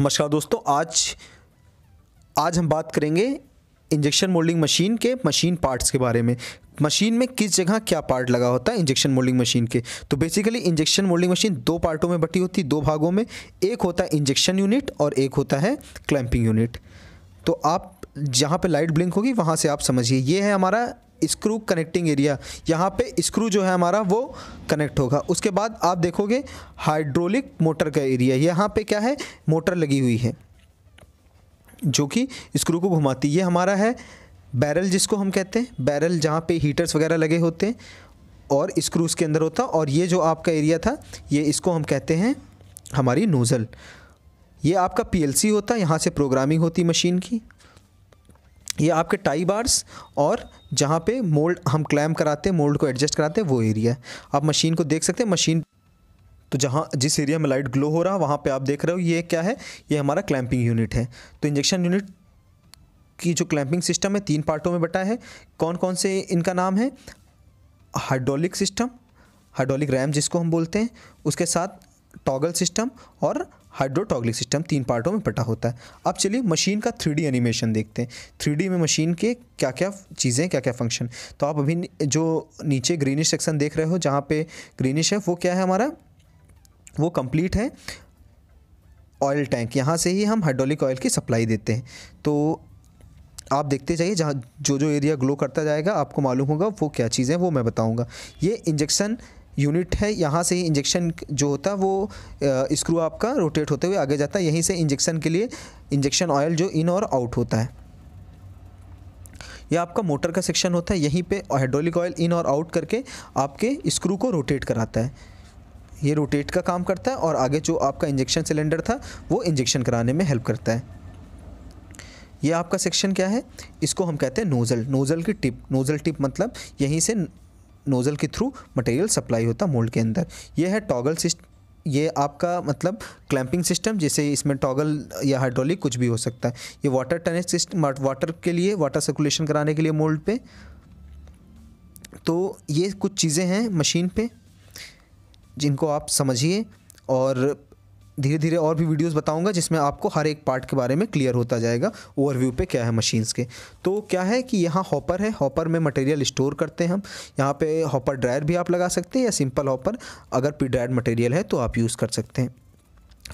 नमस्कार दोस्तों आज आज हम बात करेंगे इंजेक्शन मोल्डिंग मशीन के मशीन पार्ट्स के बारे में मशीन में किस जगह क्या पार्ट लगा होता है इंजेक्शन मोल्डिंग मशीन के तो बेसिकली इंजेक्शन मोल्डिंग मशीन दो पार्टों में बटी होती है दो भागों में एक होता है इंजेक्शन यूनिट और एक होता है क्लैंपिंग यूनिट तो आप जहाँ पे लाइट ब्लिंक होगी वहाँ से आप समझिए ये है हमारा स्क्रू कनेक्टिंग एरिया यहाँ पे स्क्रू जो है हमारा वो कनेक्ट होगा उसके बाद आप देखोगे हाइड्रोलिक मोटर का एरिया यहाँ पे क्या है मोटर लगी हुई है जो कि स्क्रू को घुमाती ये हमारा है बैरल जिसको हम कहते हैं बैरल जहाँ पे हीटर्स वगैरह लगे होते हैं और स्क्रू के अंदर होता और ये जो आपका एरिया था ये इसको हम कहते हैं हमारी नोज़ल ये आपका पीएलसी होता है यहाँ से प्रोग्रामिंग होती मशीन की ये आपके टाई बार्स और जहाँ पे मोल्ड हम क्लैम कराते हैं मोल्ड को एडजस्ट कराते हैं वो एरिया है आप मशीन को देख सकते हैं मशीन तो जहाँ जिस एरिया में लाइट ग्लो हो रहा है वहाँ पे आप देख रहे हो ये क्या है ये हमारा क्लैंपिंग यूनिट है तो इंजेक्शन यूनिट की जो क्लैंपिंग सिस्टम है तीन पार्टों में बटा है कौन कौन से इनका नाम है हाइड्रोलिक सिस्टम हाइड्रोलिक रैम जिसको हम बोलते हैं उसके साथ टॉगल सिस्टम और हाइड्रोटॉगलिक सिस्टम तीन पार्टों में बटा होता है अब चलिए मशीन का थ्री एनिमेशन देखते हैं थ्री में मशीन के क्या क्या चीज़ें क्या क्या फंक्शन तो आप अभी जो नीचे ग्रीनिश सेक्शन देख रहे हो जहाँ पे ग्रीनिश है वो क्या है हमारा वो कंप्लीट है ऑयल टैंक यहाँ से ही हम हाइड्रोलिक ऑयल की सप्लाई देते हैं तो आप देखते जाइए जहाँ जो जो एरिया ग्लो करता जाएगा आपको मालूम होगा वो क्या चीज़ें वो मैं बताऊँगा ये इंजेक्शन यूनिट है यहाँ से ही इंजेक्शन जो होता है वो स्क्रू आपका रोटेट होते हुए आगे जाता है यहीं से इंजेक्शन के लिए इंजेक्शन ऑयल जो इन और आउट होता है यह आपका मोटर का सेक्शन होता है यहीं पे हाइड्रोलिक ऑयल इन और आउट करके आपके स्क्रू को रोटेट कराता है ये रोटेट का काम करता है और आगे जो आपका इंजेक्शन सिलेंडर था वो इंजेक्शन कराने में हेल्प करता है ये आपका सेक्शन क्या है इसको हम कहते हैं नोज़ल नोज़ल की टिप नोज़ल टिप मतलब यहीं से नोज़ल के थ्रू मटेरियल सप्लाई होता मोल्ड के अंदर यह है टॉगल सिस्ट ये आपका मतलब क्लैंपिंग सिस्टम जैसे इसमें टॉगल या हाइड्रोलिक कुछ भी हो सकता है ये वाटर टनेज सिस्टम वाटर के लिए वाटर सर्कुलेशन कराने के लिए मोल्ड पे तो ये कुछ चीज़ें हैं मशीन पे जिनको आप समझिए और धीरे धीरे और भी वीडियोस बताऊंगा जिसमें आपको हर एक पार्ट के बारे में क्लियर होता जाएगा ओवरव्यू पे क्या है मशीन्स के तो क्या है कि यहाँ हॉपर है हॉपर में मटेरियल स्टोर करते हैं हम यहाँ पे हॉपर ड्रायर भी आप लगा सकते हैं या सिंपल हॉपर अगर प्री ड्रायड मटेरियल है तो आप यूज़ कर सकते हैं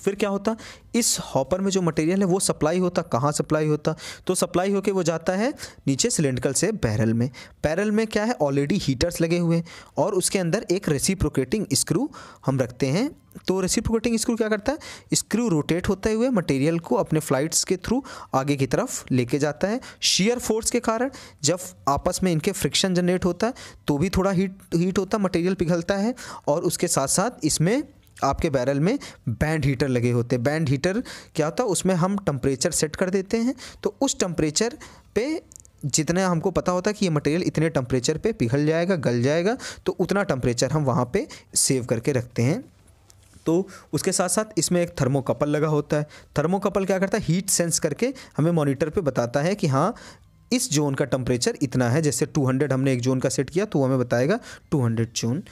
फिर क्या होता इस हॉपर में जो मटेरियल है वो सप्लाई होता कहाँ सप्लाई होता तो सप्लाई होके वो जाता है नीचे सिलेंड्रिकल से बैरल में बैरल में क्या है ऑलरेडी हीटर्स लगे हुए हैं और उसके अंदर एक रेसिप्रोकेटिंग स्क्रू हम रखते हैं तो रेसिप्रोकेटिंग स्क्रू क्या करता है स्क्रू रोटेट होते हुए मटेरियल को अपने फ्लाइट्स के थ्रू आगे की तरफ लेके जाता है शीयर फोर्स के कारण जब आपस में इनके फ्रिक्शन जनरेट होता है तो भी थोड़ा हीट हीट होता मटेरियल पिघलता है और उसके साथ साथ इसमें आपके बैरल में बैंड हीटर लगे होते हैं बैंड हीटर क्या होता है उसमें हम टम्परेचर सेट कर देते हैं तो उस टम्परेचर पे जितना हमको पता होता है कि ये मटेरियल इतने टम्परेचर पे पिघल जाएगा गल जाएगा तो उतना टम्परेचर हम वहाँ पे सेव करके रखते हैं तो उसके साथ साथ इसमें एक थर्मोकपल लगा होता है थर्मोकपल क्या करता है हीट सेंस करके हमें मॉनिटर पर बताता है कि हाँ इस जोन का टम्परेचर इतना है जैसे टू हमने एक जोन का सेट किया तो हमें बताएगा टू जोन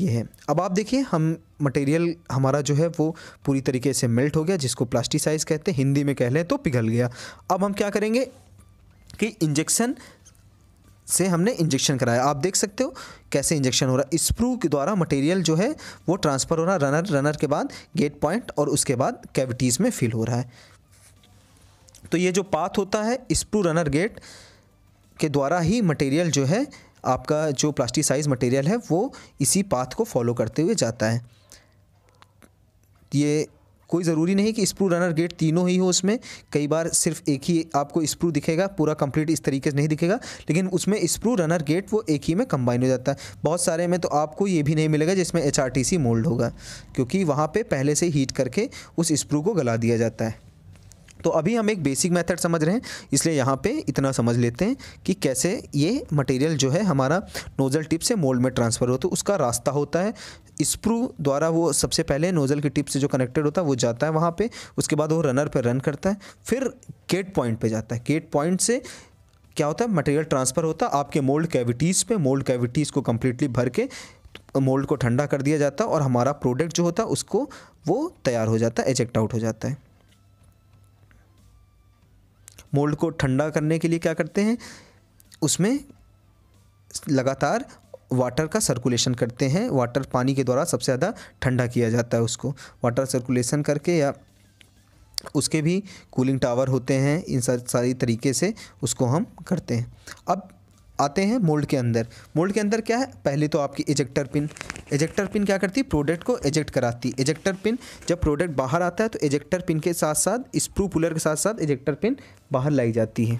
ये है अब आप देखिए हम मटेरियल हमारा जो है वो पूरी तरीके से मेल्ट हो गया जिसको प्लास्टिसाइज कहते हैं हिंदी में कह लें तो पिघल गया अब हम क्या करेंगे कि इंजेक्शन से हमने इंजेक्शन कराया आप देख सकते हो कैसे इंजेक्शन हो रहा है स्प्रू के द्वारा मटेरियल जो है वो ट्रांसफ़र हो रहा है रनर रनर के बाद गेट पॉइंट और उसके बाद कैविटीज़ में फिल हो रहा है तो ये जो पाथ होता है स्प्रू रनर गेट के द्वारा ही मटेरियल जो है आपका जो प्लास्टिसाइज मटेरियल है वो इसी पाथ को फॉलो करते हुए जाता है ये कोई ज़रूरी नहीं कि स्प्रू रनर गेट तीनों ही हो उसमें कई बार सिर्फ एक ही आपको स्प्रू दिखेगा पूरा कंप्लीट इस तरीके से नहीं दिखेगा लेकिन उसमें स्प्रू रनर गेट वो एक ही में कंबाइन हो जाता है बहुत सारे में तो आपको ये भी नहीं मिलेगा जिसमें एच मोल्ड होगा क्योंकि वहाँ पर पहले से हीट करके उस स्प्रू को गला दिया जाता है तो अभी हम एक बेसिक मेथड समझ रहे हैं इसलिए यहाँ पे इतना समझ लेते हैं कि कैसे ये मटेरियल जो है हमारा नोज़ल टिप से मोल्ड में ट्रांसफ़र होता है उसका रास्ता होता है स्प्रू द्वारा वो सबसे पहले नोज़ल की टिप से जो कनेक्टेड होता है वो जाता है वहाँ पे उसके बाद वो रनर पर रन करता है फिर गेट पॉइंट पर जाता है गेट पॉइंट से क्या होता है मटेरियल ट्रांसफ़र होता है आपके मोल्ड कैविटीज़ पर मोल्ड कैविटीज़ को कम्प्लीटली भर के मोल्ड को ठंडा कर दिया जाता है और हमारा प्रोडक्ट जो होता है उसको वो तैयार हो जाता है एजेक्ट आउट हो जाता है मोल्ड को ठंडा करने के लिए क्या करते हैं उसमें लगातार वाटर का सर्कुलेशन करते हैं वाटर पानी के द्वारा सबसे ज़्यादा ठंडा किया जाता है उसको वाटर सर्कुलेशन करके या उसके भी कूलिंग टावर होते हैं इन सारी तरीके से उसको हम करते हैं अब आते हैं मोल्ड के अंदर मोल्ड के अंदर क्या है पहले तो आपकी इजेक्टर पिन इजेक्टर पिन क्या करती है प्रोडक्ट को इजेक्ट कराती है इजेक्टर पिन जब प्रोडक्ट बाहर आता है तो इजेक्टर पिन के साथ साथ स्प्रू पुलर के साथ साथ इजेक्टर पिन बाहर लाई जाती है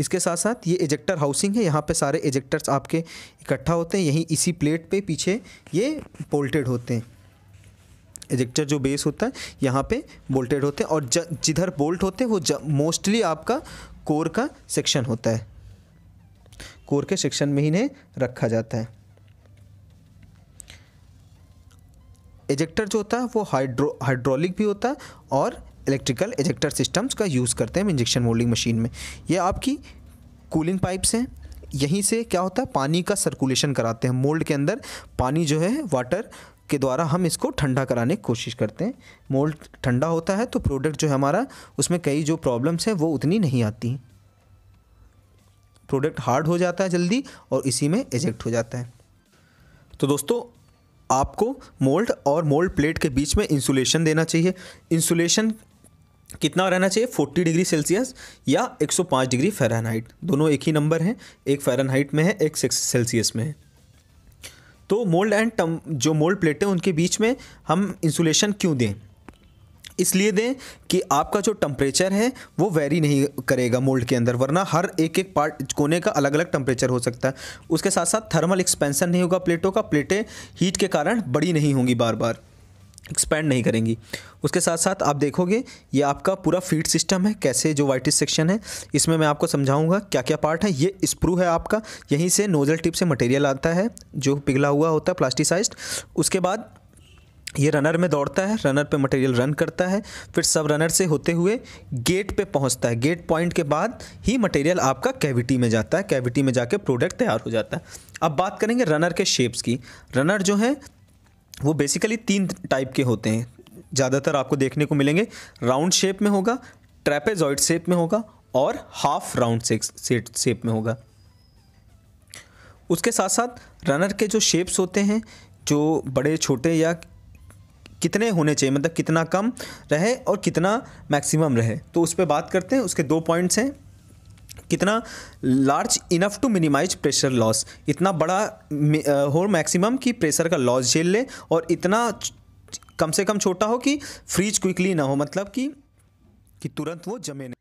इसके साथ साथ ये इजेक्टर हाउसिंग है यहाँ पे सारे इजेक्टर्स आपके इकट्ठा होते हैं यहीं इसी प्लेट पे पीछे ये बोल्टेड होते हैं इजेक्टर जो बेस होता है यहाँ पे बोल्टेड होते हैं और जिधर बोल्ट होते हैं वो मोस्टली आपका कोर का सेक्शन होता है कोर के सेक्शन में ही इन्हें रखा जाता है एजेक्टर जो होता है वो हाइड्रो हाइड्रोलिक भी होता है और इलेक्ट्रिकल एजेक्टर सिस्टम्स का यूज़ करते हैं इंजेक्शन मोल्डिंग मशीन में ये आपकी कूलिंग पाइप्स हैं यहीं से क्या होता है पानी का सर्कुलेशन कराते हैं मोल्ड के अंदर पानी जो है वाटर के द्वारा हम इसको ठंडा कराने की कोशिश करते हैं मोल्ड ठंडा होता है तो प्रोडक्ट जो है हमारा उसमें कई जो प्रॉब्लम्स हैं वो उतनी नहीं आती प्रोडक्ट हार्ड हो जाता है जल्दी और इसी में एजेक्ट हो जाता है तो दोस्तों आपको मोल्ड और मोल्ड प्लेट के बीच में इंसुलेशन देना चाहिए इंसुलेशन कितना रहना चाहिए 40 डिग्री सेल्सियस या 105 डिग्री फ़ारेनहाइट दोनों एक ही नंबर हैं एक फ़ारेनहाइट में है एक सेल्सियस में है तो मोल्ड एंड जो मोल्ड प्लेटें उनके बीच में हम इंसुलेशन क्यों दें इसलिए दें कि आपका जो टम्परेचर है वो वेरी नहीं करेगा मोल्ड के अंदर वरना हर एक एक पार्ट कोने का अलग अलग टम्परेचर हो सकता है उसके साथ साथ थर्मल एक्सपेंसन नहीं होगा प्लेटों का प्लेटें हीट के कारण बड़ी नहीं होंगी बार बार एक्सपेंड नहीं करेंगी उसके साथ साथ आप देखोगे ये आपका पूरा फीड सिस्टम है कैसे जो वाइटिस सेक्शन है इसमें मैं आपको समझाऊंगा क्या क्या पार्ट है ये स्प्रू है आपका यहीं से नोजल टिप से मटेरियल आता है जो पिघला हुआ होता है प्लास्टिसाइज्ड उसके बाद ये रनर में दौड़ता है रनर पे मटेरियल रन करता है फिर सब रनर से होते हुए गेट पे पहुंचता है गेट पॉइंट के बाद ही मटेरियल आपका कैविटी में जाता है कैविटी में जाके प्रोडक्ट तैयार हो जाता है अब बात करेंगे रनर के शेप्स की रनर जो है वो बेसिकली तीन टाइप के होते हैं ज़्यादातर आपको देखने को मिलेंगे राउंड शेप में होगा ट्रेपेजॉइड शेप में होगा और हाफ राउंड शेप में होगा उसके साथ साथ रनर के जो शेप्स होते हैं जो बड़े छोटे या कितने होने चाहिए मतलब कितना कम रहे और कितना मैक्सिमम रहे तो उस पर बात करते हैं उसके दो पॉइंट्स हैं कितना large enough to minimise pressure loss इतना बड़ा हो मैक्सिमम कि प्रेशर का लॉस झेल ले और इतना कम से कम छोटा हो कि फ्रीज क्विकली ना हो मतलब कि कि तुरंत वो जमे नहीं